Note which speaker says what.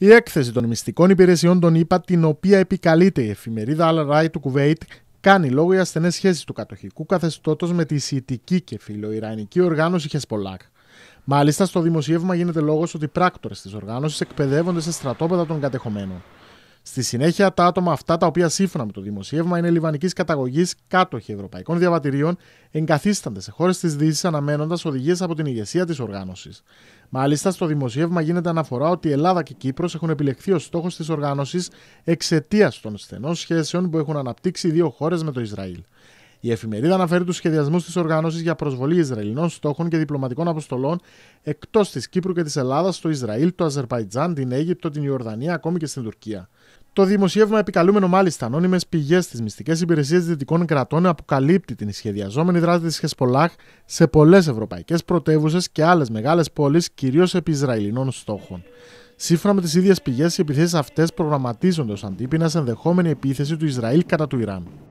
Speaker 1: Η έκθεση των μυστικών υπηρεσιών των ΗΠΑ, την οποία επικαλείται η εφημερίδα Al Rai του Κουβέιτ, κάνει λόγο για στενές σχέσεις του κατοχικού καθεστώτος με τη Σιητική και φιλοϊρανική οργάνωση Χεσπολάκ. Μάλιστα, στο δημοσίευμα γίνεται λόγος ότι πράκτορες πράκτορε της οργάνωσης εκπαιδεύονται σε στρατόπεδα των κατεχομένων. Στη συνέχεια, τα άτομα αυτά, τα οποία σύμφωνα με το δημοσίευμα είναι λιβανικής καταγωγής κάτοχοι ευρωπαϊκών διαβατηρίων, εγκαθίστανται σε χώρες της Δύσης αναμένοντας οδηγίες από την ηγεσία της οργάνωσης. Μάλιστα, στο δημοσίευμα γίνεται αναφορά ότι η Ελλάδα και η Κύπρος έχουν επιλεχθεί ως στόχος της οργάνωσης εξαιτίας των στενών σχέσεων που έχουν αναπτύξει δύο χώρες με το Ισραήλ. Η εφημερίδα αναφέρει τους σχεδιασμούς της οργάνωσης για προσβολή Ισραηλινών στόχων και διπλωματικών αποστολών εκτός της Κύπρου και της Ελλάδας στο Ισραήλ, το Αζερβαϊτζάν, την Αίγυπτο, την Ιορδανία, ακόμη και στην Τουρκία. Το δημοσίευμα, επικαλούμενο μάλιστα ανώνυμες πηγές στι μυστικέ υπηρεσίε δυτικών κρατών, αποκαλύπτει την σχεδιαζόμενη δράση της Χεσπολάχ σε πολλές ευρωπαϊκές πρωτεύουσες και άλλες μεγάλες πόλεις, κυρίως επί Ισραηλινών στόχων. Σύμφωνα με τις ίδιες πηγές, οι επιθέσεις αυτές προγραμματίζονται ως αντίπεινα σε ενδεχόμενη επίθεση του Ισραήλ κατά του Ιράν.